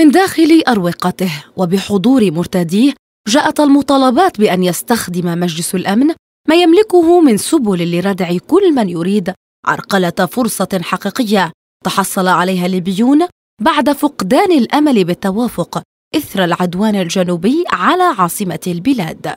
من داخل أروقته وبحضور مرتديه جاءت المطالبات بأن يستخدم مجلس الأمن ما يملكه من سبل لردع كل من يريد عرقلة فرصة حقيقية تحصل عليها الليبيون بعد فقدان الأمل بالتوافق إثر العدوان الجنوبي على عاصمة البلاد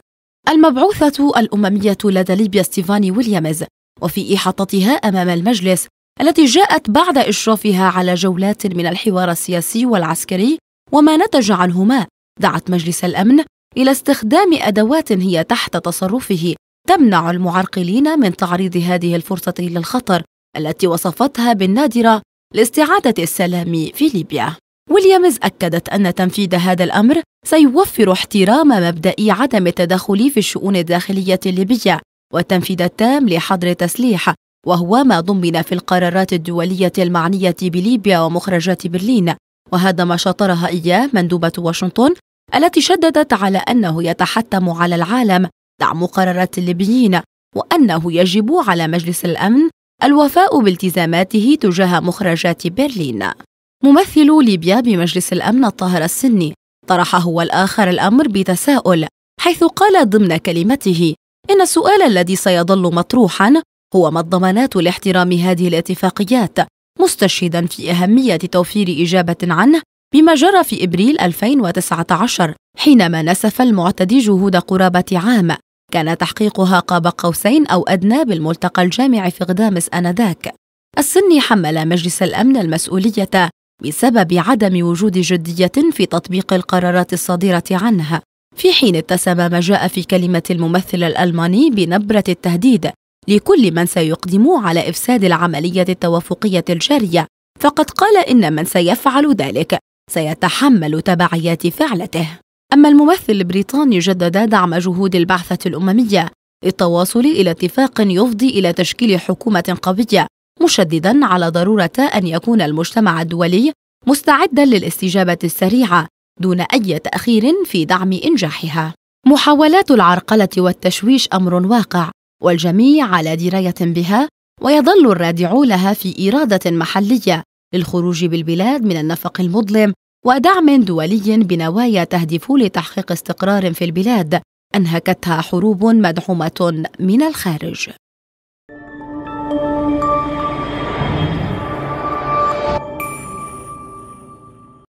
المبعوثة الأممية لدى ليبيا ستيفاني ويليامز وفي إحاطتها أمام المجلس التي جاءت بعد إشرافها على جولات من الحوار السياسي والعسكري وما نتج عنهما دعت مجلس الأمن إلى استخدام أدوات هي تحت تصرفه تمنع المعرقلين من تعريض هذه الفرصة للخطر التي وصفتها بالنادرة لاستعادة السلام في ليبيا. ويليامز أكدت أن تنفيذ هذا الأمر سيوفر احترام مبدأ عدم التدخل في الشؤون الداخلية الليبية والتنفيذ التام لحظر التسليح وهو ما ضمن في القرارات الدولية المعنية بليبيا ومخرجات برلين وهذا ما شطرها إياه مندوبة واشنطن التي شددت على أنه يتحتم على العالم دعم قرارات الليبيين وأنه يجب على مجلس الأمن الوفاء بالتزاماته تجاه مخرجات برلين ممثل ليبيا بمجلس الأمن الطاهر السني طرح هو الآخر الأمر بتساؤل حيث قال ضمن كلمته إن السؤال الذي سيظل مطروحا هو ما الضمانات لاحترام هذه الاتفاقيات مستشهدا في أهمية توفير إجابة عنه بما جرى في إبريل 2019 حينما نسف المعتدي جهود قرابة عام كان تحقيقها قاب قوسين أو أدنى بالملتقى الجامعي في غدامس آنذاك السني حمل مجلس الأمن المسؤولية بسبب عدم وجود جدية في تطبيق القرارات الصادرة عنها في حين اتسم ما جاء في كلمة الممثل الألماني بنبرة التهديد لكل من سيقدم على إفساد العملية التوافقية الجارية فقد قال إن من سيفعل ذلك سيتحمل تبعيات فعلته أما الممثل البريطاني جدد دعم جهود البعثة الأممية للتواصل إلى اتفاق يفضي إلى تشكيل حكومة قوية مشددا على ضرورة أن يكون المجتمع الدولي مستعدا للاستجابة السريعة دون أي تأخير في دعم إنجاحها. محاولات العرقلة والتشويش أمر واقع والجميع على دراية بها ويظل الرادع لها في إرادة محلية للخروج بالبلاد من النفق المظلم ودعم دولي بنوايا تهدف لتحقيق استقرار في البلاد انهكتها حروب مدعومه من الخارج